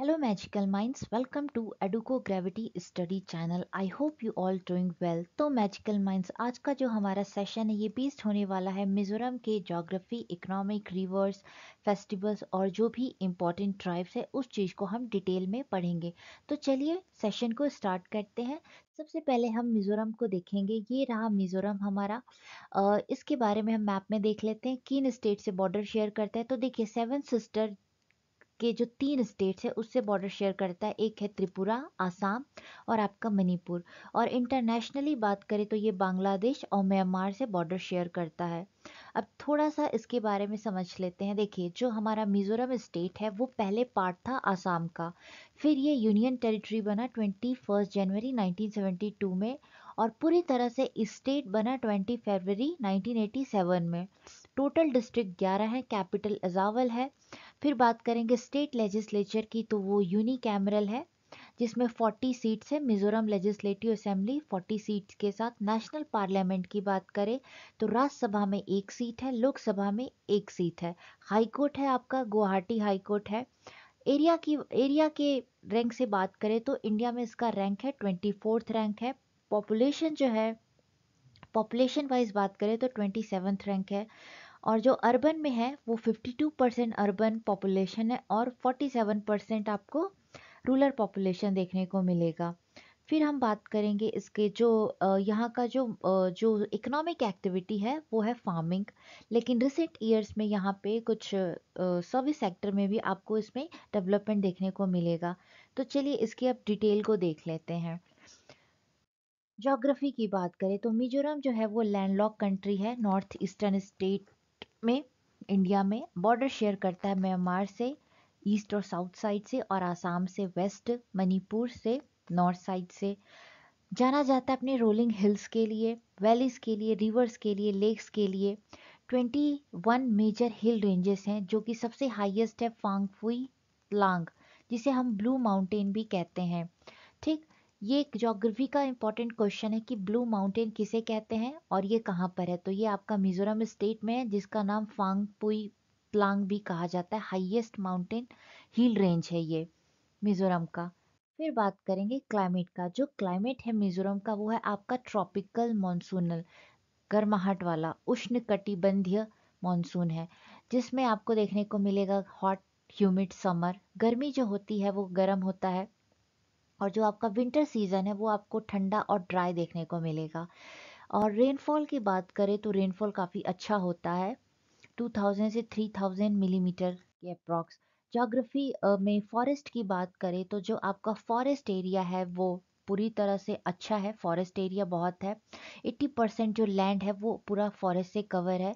hello magical minds welcome to Educo gravity study channel I hope you all doing well तो magical minds आज का जो हमारा session है ये बेस्ड होने वाला है मिजोरम के जोग्राफी इकोनॉमिक रिवर्स फेस्टिवल्स और जो भी इम्पोर्टेंट ट्राइब्स है उस चीज़ को हम डिटेल में पढ़ेंगे तो चलिए सेशन को स्टार्ट करते हैं सबसे पहले हम मिज़ोरम को देखेंगे ये रहा मिज़ोरम हमारा इसके बारे में हम मैप में देख लेते हैं किन स्टेट से बॉर्डर शेयर करते हैं तो देखिए सेवन सिस्टर के जो तीन स्टेट्स है उससे बॉर्डर शेयर करता है एक है त्रिपुरा आसाम और आपका मणिपुर और इंटरनेशनली बात करें तो ये बांग्लादेश और म्यांमार से बॉर्डर शेयर करता है अब थोड़ा सा इसके बारे में समझ लेते हैं देखिए जो हमारा मिजोरम स्टेट है वो पहले पार्ट था आसाम का फिर ये यूनियन टेरिटरी बना ट्वेंटी फर्स्ट जनवरी टू में और पूरी तरह से स्टेट बना ट्वेंटी फरवरी सेवन में टोटल डिस्ट्रिक्ट ग्यारह है कैपिटल अजावल है फिर बात करेंगे स्टेट लेजिस्लेचर की तो वो यूनी कैमरल है जिसमें 40 सीट्स है मिजोरम लेजिस्लेटिव असेंबली 40 सीट्स के साथ नेशनल पार्लियामेंट की बात करें तो राज्यसभा में एक सीट है लोकसभा में एक सीट है हाई कोर्ट है आपका गुवाहाटी हाई कोर्ट है एरिया की एरिया के रैंक से बात करें तो इंडिया में इसका रैंक है ट्वेंटी फोर्थ रैंक है पॉपुलेशन जो है पॉपुलेशन वाइज बात करें तो ट्वेंटी सेवन्थ रैंक है और जो अर्बन में है वो 52 परसेंट अर्बन पॉपुलेशन है और 47 परसेंट आपको रूरल पॉपुलेशन देखने को मिलेगा फिर हम बात करेंगे इसके जो यहाँ का जो जो इकोनॉमिक एक्टिविटी है वो है फार्मिंग लेकिन रिसेंट ईयर्स में यहाँ पे कुछ सर्विस सेक्टर में भी आपको इसमें डेवलपमेंट देखने को मिलेगा तो चलिए इसकी अब डिटेल को देख लेते हैं जोग्राफ़ी की बात करें तो मिजोरम जो है वो लैंडलॉक कंट्री है नॉर्थ ईस्टर्न स्टेट में इंडिया में बॉर्डर शेयर करता है म्यांमार से ईस्ट और साउथ साइड से और आसाम से वेस्ट मणिपुर से नॉर्थ साइड से जाना जाता है अपने रोलिंग हिल्स के लिए वैलीज के लिए रिवर्स के लिए लेक्स के लिए 21 मेजर हिल रेंजेस हैं जो कि सबसे हाईएस्ट है फांगफुई लांग जिसे हम ब्लू माउंटेन भी कहते हैं ठीक ये एक जोग्राफी का इंपॉर्टेंट क्वेश्चन है कि ब्लू माउंटेन किसे कहते हैं और ये कहाँ पर है तो ये आपका मिजोरम स्टेट में है जिसका नाम फांगपुई प्लांग भी कहा जाता है हाईएस्ट माउंटेन हिल रेंज है ये मिजोरम का फिर बात करेंगे क्लाइमेट का जो क्लाइमेट है मिजोरम का वो है आपका ट्रॉपिकल मानसूनल गर्माहट वाला उष्ण कटिबंधीय मानसून है जिसमें आपको देखने को मिलेगा हॉट ह्यूमिड समर गर्मी जो होती है वो गर्म होता है और जो आपका विंटर सीज़न है वो आपको ठंडा और ड्राई देखने को मिलेगा और रेनफॉल की बात करें तो रेनफॉल काफ़ी अच्छा होता है 2000 से 3000 मिलीमीटर mm के अप्रॉक्स जोग्राफी में फॉरेस्ट की बात करें तो जो आपका फॉरेस्ट एरिया है वो पूरी तरह से अच्छा है फॉरेस्ट एरिया बहुत है 80 परसेंट जो लैंड है वो पूरा फॉरेस्ट से कवर है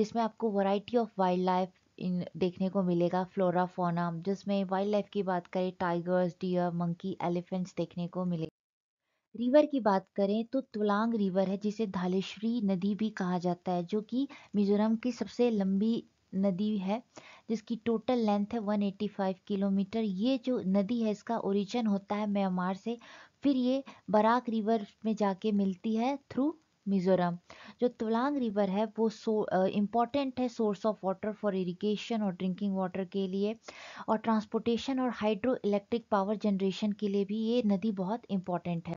जिसमें आपको वैरायटी ऑफ वाइल्ड लाइफ इन देखने को मिलेगा फ्लोरा फोना जिसमें वाइल्ड लाइफ की बात करें टाइगर्स डियर मंकी एलिफेंट्स देखने को मिलेगा रिवर की बात करें तो तुलांग रिवर है जिसे धालेश्वरी नदी भी कहा जाता है जो कि मिजोरम की सबसे लंबी नदी है जिसकी टोटल लेंथ है 185 किलोमीटर ये जो नदी है इसका ओरिजिन होता है म्यांमार से फिर ये बराक रिवर में जाके मिलती है थ्रू मिज़ोरम जो तवलांग रिवर है वो सो इम्पॉर्टेंट है source of water for irrigation और ड्रिंकिंग वाटर के लिए और ट्रांसपोर्टेशन और हाइड्रो इलेक्ट्रिक पावर जनरेशन के लिए भी ये नदी बहुत इम्पॉर्टेंट है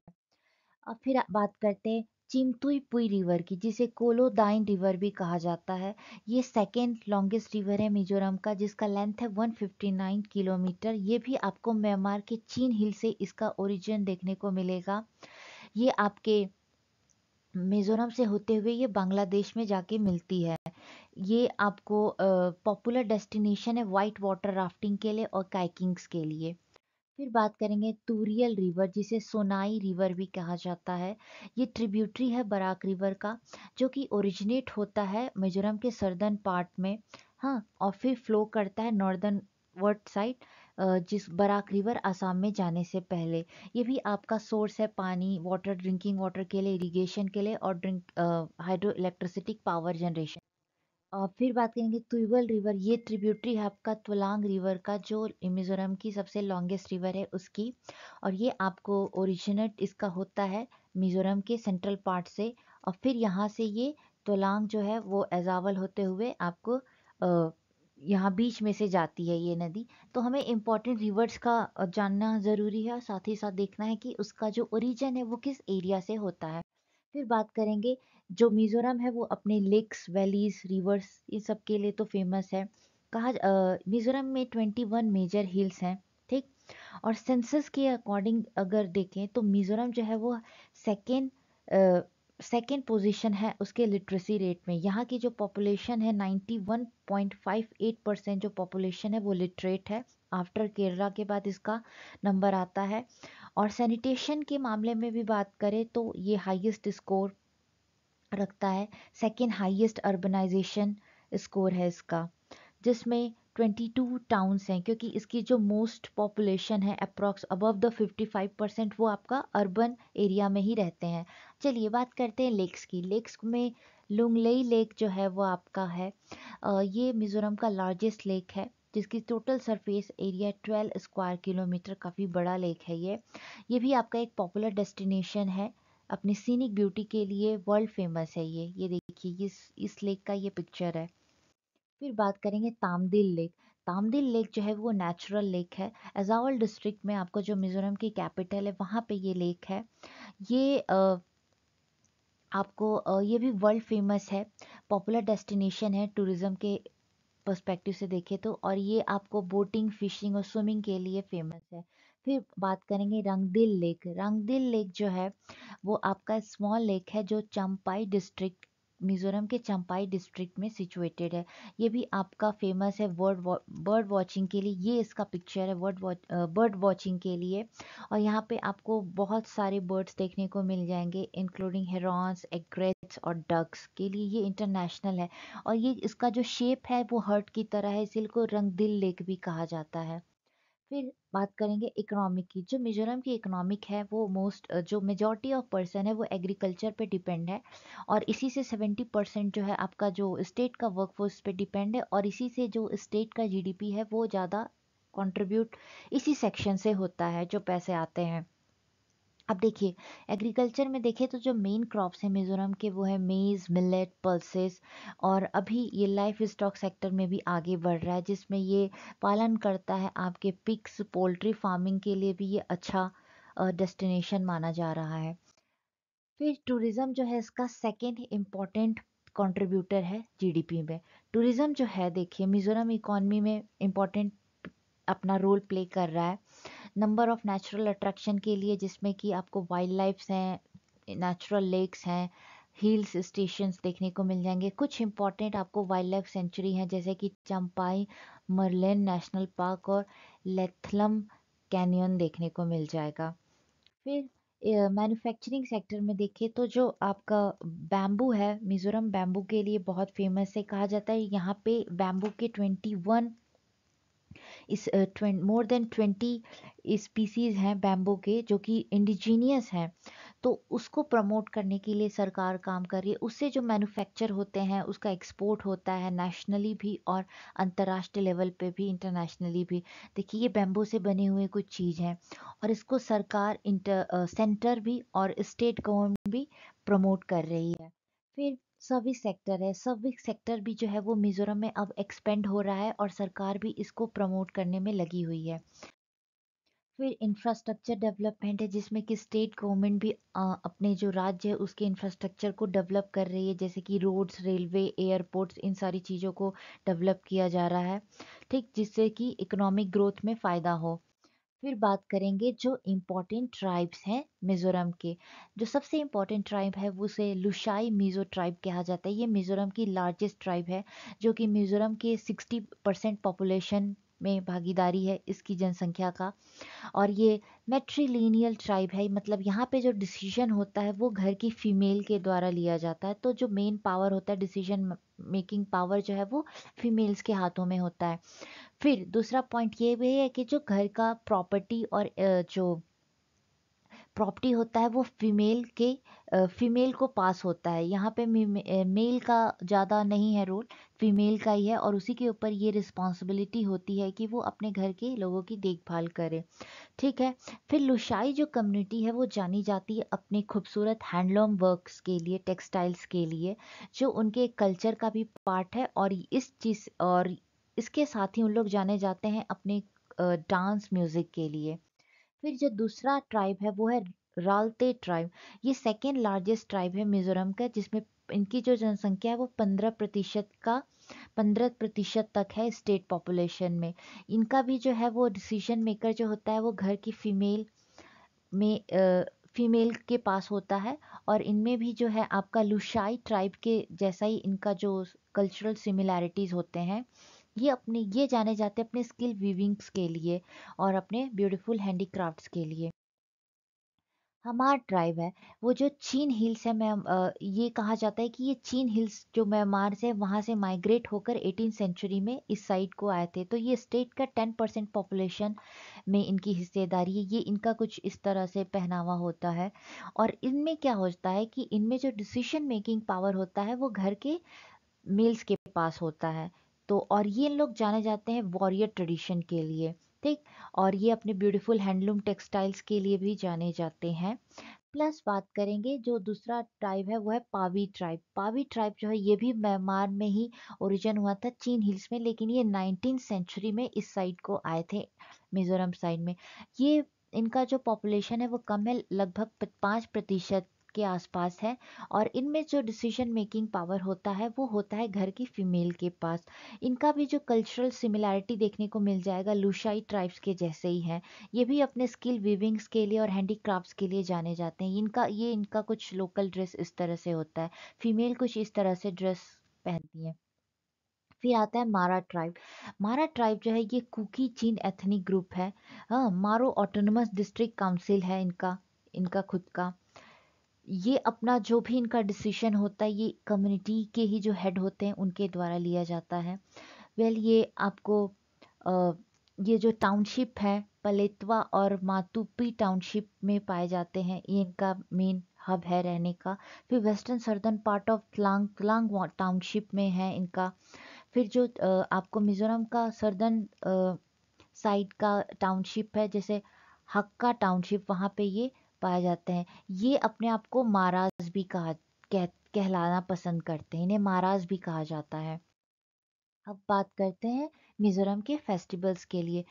अब फिर बात करते हैं चिमतुई पुई रिवर की जिसे कोलोदाइन रिवर भी कहा जाता है ये सेकेंड लॉन्गेस्ट रिवर है मिजोरम का जिसका लेंथ है 159 किलोमीटर ये भी आपको म्यांमार के चीन हिल से इसका ओरिजिन देखने को मिलेगा ये आपके मिज़ोरम से होते हुए ये बांग्लादेश में जाके मिलती है ये आपको पॉपुलर डेस्टिनेशन है वाइट वाटर राफ्टिंग के लिए और काइकिंग्स के लिए फिर बात करेंगे तूरियल रिवर जिसे सोनाई रिवर भी कहा जाता है ये ट्रिब्यूटरी है बराक रिवर का जो कि ओरिजिनेट होता है मिजोरम के सर्दर्न पार्ट में हाँ और फिर फ्लो करता है नॉर्दर्न वर्ड साइड जिस बराक रिवर आसाम में जाने से पहले ये भी आपका सोर्स है पानी वाटर ड्रिंकिंग वाटर के लिए इरीगेशन के लिए और drink hydro electricity power generation और फिर बात करेंगे तुइवल रिवर ये ट्रिब्यूटरी है आपका तुलांग रिवर का जो मिजोरम की सबसे लॉन्गेस्ट रिवर है उसकी और ये आपको ओरिजिनेट इसका होता है मिजोरम के सेंट्रल पार्ट से और फिर यहाँ से ये तुलांग जो है वो एजावल होते हुए आपको आ, यहाँ बीच में से जाती है ये नदी तो हमें इम्पोर्टेंट रिवर्स का जानना ज़रूरी है और साथ ही साथ देखना है कि उसका जो ओरिजिन है वो किस एरिया से होता है फिर बात करेंगे जो मिज़ोरम है वो अपने लेक्स वैलीज रिवर्स इन सब के लिए तो फेमस है कहा मिज़ोरम में ट्वेंटी वन मेजर हिल्स हैं ठीक और सेंसस के अकॉर्डिंग अगर देखें तो मिज़ोरम जो है वो सेकेंड सेकेंड पोजीशन है उसके लिटरेसी रेट में यहाँ की जो पॉपुलेशन है 91.58 परसेंट जो पॉपुलेशन है वो लिटरेट है आफ्टर केरला के बाद इसका नंबर आता है और सैनिटेशन के मामले में भी बात करें तो ये हाईएस्ट स्कोर रखता है सेकेंड हाईएस्ट अर्बनाइजेशन स्कोर है इसका जिसमें 22 टाउन्स हैं क्योंकि इसकी जो मोस्ट पॉपुलेशन है अप्रॉक्स अबव द 55 परसेंट वो आपका अर्बन एरिया में ही रहते हैं चलिए बात करते हैं लेक्स की लेक्स में लुंगलई लेक जो है वो आपका है ये मिज़ोरम का लार्जेस्ट लेक है जिसकी total surface area 12 square kilometre काफ़ी बड़ा लेक है ये ये भी आपका एक पॉपुलर डेस्टिनेशन है अपनी सीनिक ब्यूटी के लिए वर्ल्ड फेमस है ये ये देखिए इस इस लेक का ये पिक्चर है फिर बात करेंगे तामदिल लेक तामदिल लेक जो है वो नेचुरल लेक है एजावल डिस्ट्रिक्ट में आपको जो मिज़ोरम की कैपिटल है वहाँ पे ये लेक है ये आपको ये भी वर्ल्ड फेमस है पॉपुलर डेस्टिनेशन है टूरिज़्म के पर्सपेक्टिव से देखें तो और ये आपको बोटिंग फिशिंग और स्विमिंग के लिए फेमस है फिर बात करेंगे रंगदिल लेक रंगदिल लेक जो है वो आपका स्मॉल लेक है जो चंपाई डिस्ट्रिक्ट मिज़ोरम के चंपाई डिस्ट्रिक्ट में सिचुएटेड है ये भी आपका फेमस है वर्ड बर्ड वॉचिंग के लिए ये इसका पिक्चर है वर्ड बर्ड वॉचिंग के लिए और यहाँ पे आपको बहुत सारे बर्ड्स देखने को मिल जाएंगे इंक्लूडिंग हेरॉन्स एग्रेट्स और डग्स के लिए ये इंटरनेशनल है और ये इसका जो शेप है वो हर्ट की तरह है इसलिए को रंग दिल लेक भी कहा जाता है फिर बात करेंगे इकोनॉमिक की जो मिजोरम की इकोनॉमिक है वो मोस्ट जो मेजॉरिटी ऑफ पर्सन है वो एग्रीकल्चर पे डिपेंड है और इसी से 70 परसेंट जो है आपका जो स्टेट का वर्कफोर्स पे डिपेंड है और इसी से जो स्टेट का जीडीपी है वो ज़्यादा कंट्रीब्यूट इसी सेक्शन से होता है जो पैसे आते हैं अब देखिए एग्रीकल्चर में देखें तो जो मेन क्रॉप्स हैं मिज़ोरम के वो है मेज़ मिलेट पल्सेस और अभी ये लाइफ स्टॉक सेक्टर में भी आगे बढ़ रहा है जिसमें ये पालन करता है आपके पिक्स पोल्ट्री फार्मिंग के लिए भी ये अच्छा डेस्टिनेशन माना जा रहा है फिर टूरिज़्म जो है इसका सेकेंड इम्पॉर्टेंट कॉन्ट्रीब्यूटर है जी में टूरिज़्म जो है देखिए मिज़ोरम इकॉनमी में इम्पॉर्टेंट अपना रोल प्ले कर रहा है नंबर ऑफ़ नेचुरल अट्रैक्शन के लिए जिसमें कि आपको वाइल्ड लाइफ्स हैं नेचुरल लेक्स हैं हिल्स स्टेशन देखने को मिल जाएंगे कुछ इंपॉर्टेंट आपको वाइल्ड लाइफ सेंचुरी हैं जैसे कि चंपाई मरलेन नेशनल पार्क और लेथलम कैनियन देखने को मिल जाएगा फिर मैन्युफैक्चरिंग सेक्टर में देखिए तो जो आपका बैम्बू है मिज़ोरम बैम्बू के लिए बहुत फेमस है कहा जाता है यहाँ पे बैम्बू के ट्वेंटी वन इस मोर देन ट्वेंटी स्पीसीज़ हैं बैम्बो के जो कि इंडिजीनियस हैं तो उसको प्रमोट करने के लिए सरकार काम कर रही है उससे जो मैन्युफैक्चर होते हैं उसका एक्सपोर्ट होता है नेशनली भी और अंतर्राष्ट्रीय लेवल पे भी इंटरनेशनली भी देखिए ये बैम्बो से बने हुए कुछ चीज़ हैं और इसको सरकार इंटर सेंटर भी और स्टेट गवर्नमेंट भी प्रमोट कर रही है फिर सर्विस सेक्टर है सर्विस सेक्टर भी जो है वो मिज़ोरम में अब एक्सपेंड हो रहा है और सरकार भी इसको प्रमोट करने में लगी हुई है फिर इंफ्रास्ट्रक्चर डेवलपमेंट है जिसमें कि स्टेट गवर्नमेंट भी आ, अपने जो राज्य है उसके इंफ्रास्ट्रक्चर को डेवलप कर रही है जैसे कि रोड्स रेलवे एयरपोर्ट्स इन सारी चीज़ों को डेवलप किया जा रहा है ठीक जिससे कि इकोनॉमिक ग्रोथ में फ़ायदा हो फिर बात करेंगे जो इम्पोर्टेंट ट्राइब्स हैं मिज़ोरम के जो सबसे इम्पोर्टेंट ट्राइब है वो उसे लुशाई मिज़ो ट्राइब कहा जाता है ये मिज़ोरम की लार्जेस्ट ट्राइब है जो कि मिज़ोरम के 60 परसेंट पॉपुलेशन में भागीदारी है इसकी जनसंख्या का और ये मेट्रीलिनियल ट्राइब है मतलब यहाँ पे जो डिसीजन होता है वो घर की फीमेल के द्वारा लिया जाता है तो जो मेन पावर होता है डिसीजन मेकिंग पावर जो है वो फीमेल्स के हाथों में होता है फिर दूसरा पॉइंट ये भी है कि जो घर का प्रॉपर्टी और जो प्रॉपर्टी होता है वो फीमेल के फीमेल को पास होता है यहाँ पे मेल का ज़्यादा नहीं है रोल फीमेल का ही है और उसी के ऊपर ये रिस्पॉन्सिबिलिटी होती है कि वो अपने घर के लोगों की देखभाल करे ठीक है फिर लुशाई जो कम्युनिटी है वो जानी जाती है अपने खूबसूरत हैंडलूम वर्क्स के लिए टेक्सटाइल्स के लिए जो उनके कल्चर का भी पार्ट है और इस चीज़ और इसके साथ ही उन लोग जाने जाते हैं अपने डांस म्यूज़िक के लिए फिर जो दूसरा ट्राइब है वो है रालते ट्राइब ये सेकेंड लार्जेस्ट ट्राइब है मिजोरम का जिसमें इनकी जो जनसंख्या है वो पंद्रह प्रतिशत का पंद्रह प्रतिशत तक है स्टेट पॉपुलेशन में इनका भी जो है वो डिसीजन मेकर जो होता है वो घर की फीमेल में फीमेल के पास होता है और इनमें भी जो है आपका लुशाई ट्राइब के जैसा ही इनका जो कल्चरल सिमिलैरिटीज़ होते हैं ये अपने ये जाने जाते अपने स्किल वीविंग्स के लिए और अपने ब्यूटीफुल हैंडीक्राफ्ट्स के लिए हमार ट्राइब है वो जो चीन हिल्स है मैं ये कहा जाता है कि ये चीन हिल्स जो म्यांमार से वहाँ से माइग्रेट होकर एटीन सेंचुरी में इस साइड को आए थे तो ये स्टेट का टेन परसेंट पॉपुलेशन में इनकी हिस्सेदारी है ये इनका कुछ इस तरह से पहनावा होता है और इनमें क्या होता है कि इनमें जो डिसीशन मेकिंग पावर होता है वो घर के मेल्स के पास होता है तो और ये इन लोग जाने जाते हैं वॉरियर ट्रेडिशन के लिए ठीक और ये अपने ब्यूटीफुल हैंडलूम टेक्सटाइल्स के लिए भी जाने जाते हैं प्लस बात करेंगे जो दूसरा ट्राइब है वो है पावी ट्राइब पावी ट्राइब जो है ये भी म्यांमार में ही ओरिजिन हुआ था चीन हिल्स में लेकिन ये नाइनटीन सेंचुरी में इस साइड को आए थे मिजोरम साइड में ये इनका जो पॉपुलेशन है वो कम है लगभग पाँच प्रतिशत के आसपास है और इनमें जो डिसीजन मेकिंग पावर होता है वो होता है घर की फीमेल के पास इनका भी जो कल्चरल सिमिलैरिटी देखने को मिल जाएगा लुशाई ट्राइब्स के जैसे ही हैं ये भी अपने स्किल वीविंग्स के लिए और हैंडीक्राफ्ट्स के लिए जाने जाते हैं इनका ये इनका कुछ लोकल ड्रेस इस तरह से होता है फीमेल कुछ इस तरह से ड्रेस पहनती हैं फिर आता है मारा ट्राइब मारा ट्राइब जो है ये कुकी चीन एथनिक ग्रुप है हाँ मारो ऑटोनमस डिस्ट्रिक्ट काउंसिल है इनका इनका खुद का ये अपना जो भी इनका डिसीशन होता है ये कम्युनिटी के ही जो हेड होते हैं उनके द्वारा लिया जाता है वेल ये आपको ये जो टाउनशिप है पलेतवा और मातुपी टाउनशिप में पाए जाते हैं ये इनका मेन हब है रहने का फिर वेस्टर्न सर्दर्न पार्ट ऑफ लांग लांग टाउनशिप में है इनका फिर जो आपको मिजोरम का सर्दर्न साइड का टाउनशिप है जैसे हक्का टाउनशिप वहाँ पे ये पाए जाते हैं ये अपने आप को महाराज भी कहा कह कहलाना पसंद करते हैं इन्हें महाराज भी कहा जाता है अब बात करते हैं मिज़ोरम के फेस्टिवल्स के लिए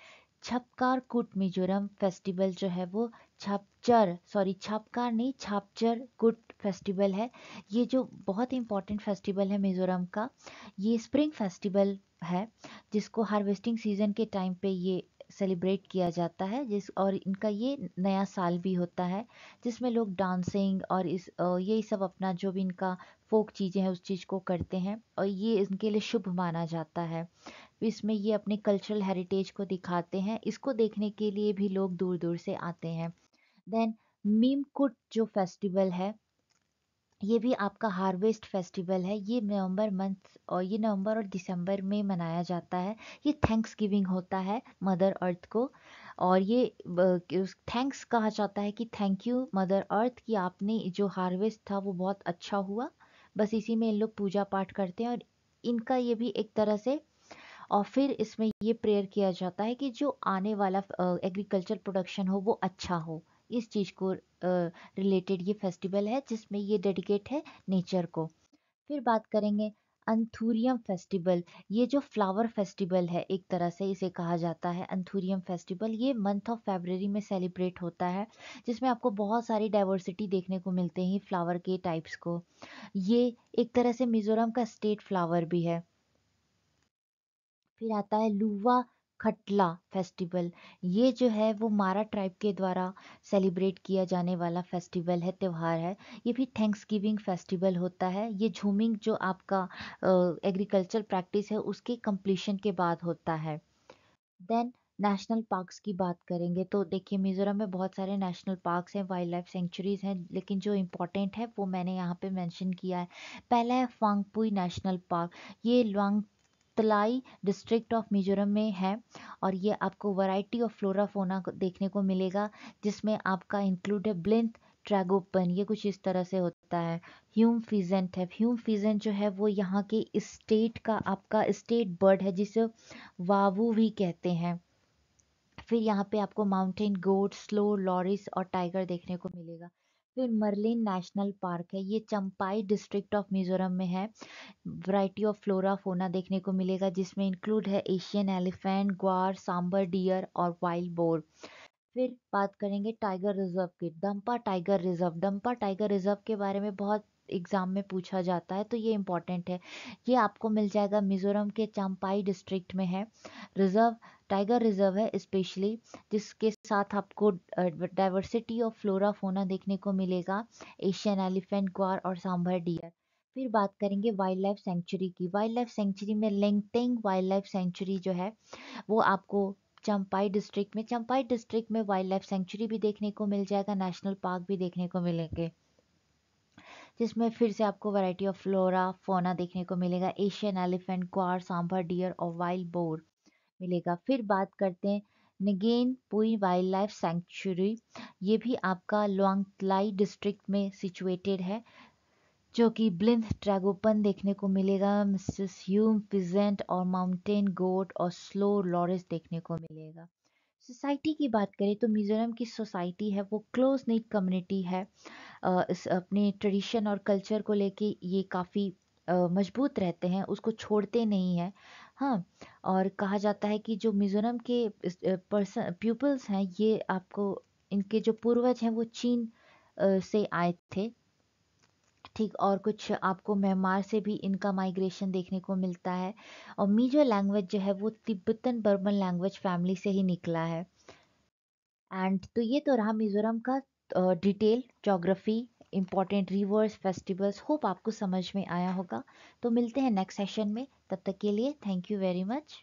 छपकार कुट मिजोरम फेस्टिवल जो है वो छापचर सॉरी छापकार नहीं छापचर कुट फेस्टिवल है ये जो बहुत इंपॉर्टेंट फेस्टिवल है मिजोरम का ये स्प्रिंग फेस्टिवल है जिसको हार्वेस्टिंग सीजन के टाइम पे ये सेलिब्रेट किया जाता है जिस और इनका ये नया साल भी होता है जिसमें लोग डांसिंग और इस ये सब अपना जो भी इनका फोक चीज़ें हैं उस चीज़ को करते हैं और ये इनके लिए शुभ माना जाता है इसमें ये अपने कल्चरल हेरिटेज को दिखाते हैं इसको देखने के लिए भी लोग दूर दूर से आते हैं देन मीमकुट जो फेस्टिवल है ये भी आपका हार्वेस्ट फेस्टिवल है ये नवंबर मंथ और ये नवंबर और दिसंबर में मनाया जाता है ये थैंक्स गिविंग होता है मदर अर्थ को और ये थैंक्स कहा जाता है कि थैंक यू मदर अर्थ कि आपने जो हार्वेस्ट था वो बहुत अच्छा हुआ बस इसी में इन लोग पूजा पाठ करते हैं और इनका ये भी एक तरह से और फिर इसमें ये प्रेयर किया जाता है कि जो आने वाला एग्रीकल्चर प्रोडक्शन हो वो अच्छा हो इस चीज़ को रिलेटेड ये फेस्टिवल है जिसमें ये डेडिकेट है नेचर को फिर बात करेंगे अंथूरियम फेस्टिवल ये जो फ्लावर फेस्टिवल है एक तरह से इसे कहा जाता है अंथूरियम फेस्टिवल ये मंथ ऑफ फेबररी में सेलिब्रेट होता है जिसमें आपको बहुत सारी डाइवर्सिटी देखने को मिलते हैं फ्लावर के टाइप्स को ये एक तरह से मिज़ोरम का स्टेट फ्लावर भी है फिर आता है लुवा खटला फेस्टिवल ये जो है वो मारा ट्राइब के द्वारा सेलिब्रेट किया जाने वाला फेस्टिवल है त्यौहार है ये भी थैंक्स गिविंग फेस्टिवल होता है ये झूमिंग जो आपका एग्रीकल्चर uh, प्रैक्टिस है उसके कंप्लीशन के बाद होता है देन नेशनल पार्क्स की बात करेंगे तो देखिए मिज़ोरम में बहुत सारे नेशनल पार्क्स हैं वाइल्ड लाइफ सेंचुरीज़ हैं लेकिन जो इम्पोर्टेंट है वो मैंने यहाँ पे मेंशन किया है पहला है फांगपुई नेशनल पार्क ये Lawngtlai district of Mizoram में है और ये आपको वैरायटी ऑफ फ्लोरा फोना देखने को मिलेगा जिसमें आपका इंक्लूड है ब्लिंथ ट्रैगोपन ये कुछ इस तरह से होता है ह्यूम फीजेंट है ह्यूम फीजेंट जो है वो यहाँ के स्टेट का आपका स्टेट बर्ड है जिसे वावू भी कहते हैं फिर यहाँ पे आपको माउंटेन गोट स्लो लॉरिस और टाइगर देखने को मिलेगा फिर मरलिन नेशनल पार्क है ये चंपाई डिस्ट्रिक्ट ऑफ मिजोरम में है वैरायटी ऑफ फ्लोरा फोना देखने को मिलेगा जिसमें इंक्लूड है Asian elephant gaur sambar deer और वाइल्ड बोर फिर बात करेंगे टाइगर रिजर्व की Dampa tiger reserve Dampa tiger reserve के बारे में बहुत एग्ज़ाम में पूछा जाता है तो ये इंपॉर्टेंट है ये आपको मिल जाएगा मिज़ोरम के चंपाई डिस्ट्रिक्ट में है रिज़र्व टाइगर रिजर्व है स्पेशली जिसके साथ आपको डाइवर्सिटी ऑफ फ्लोरा फोना देखने को मिलेगा एशियन एलिफेंट ग्वार और सांभर डियर फिर बात करेंगे वाइल्ड लाइफ सेंचुरी की वाइल्ड लाइफ सेंचुरी में लेंगटेंग वाइल्ड लाइफ सेंचुरी जो है वो आपको चंपाई डिस्ट्रिक्ट में चंपाई डिस्ट्रिक्ट में वाइल्ड लाइफ सेंचुरी भी देखने को मिल जाएगा नेशनल पार्क भी देखने को मिलेंगे जिसमें फिर से आपको वैरायटी ऑफ फ्लोरा फोना देखने को मिलेगा Asian elephant gaur sambar deer और वाइल्ड बोर मिलेगा फिर बात करते हैं Ngengpui wild life sanctuary ये भी आपका लोंगलाई डिस्ट्रिक्ट में सिचुएटेड है जो कि ब्लिंथ ट्रैगोपन देखने को मिलेगा मिसिस ह्यूम पिजेंट और माउंटेन गोट और स्लो लॉरेस देखने को मिलेगा सोसाइटी की बात करें तो मिज़ोरम की सोसाइटी है वो क्लोज नेट कम्युनिटी है इस अपने ट्रेडिशन और कल्चर को लेके ये काफ़ी मजबूत रहते हैं उसको छोड़ते नहीं हैं हाँ और कहा जाता है कि जो मिज़ोरम के पर्सन पीपल्स हैं ये आपको इनके जो पूर्वज हैं वो चीन से आए थे ठीक और कुछ आपको म्यांमार से भी इनका माइग्रेशन देखने को मिलता है और मीजो लैंग्वेज जो है वो तिब्बतन बर्मन लैंग्वेज फैमिली से ही निकला है एंड तो ये तो रहा मिज़ोरम का detail geography important rivers festivals hope आपको समझ में आया होगा तो मिलते हैं नेक्स्ट सेशन में तब तक के लिए थैंक यू वेरी मच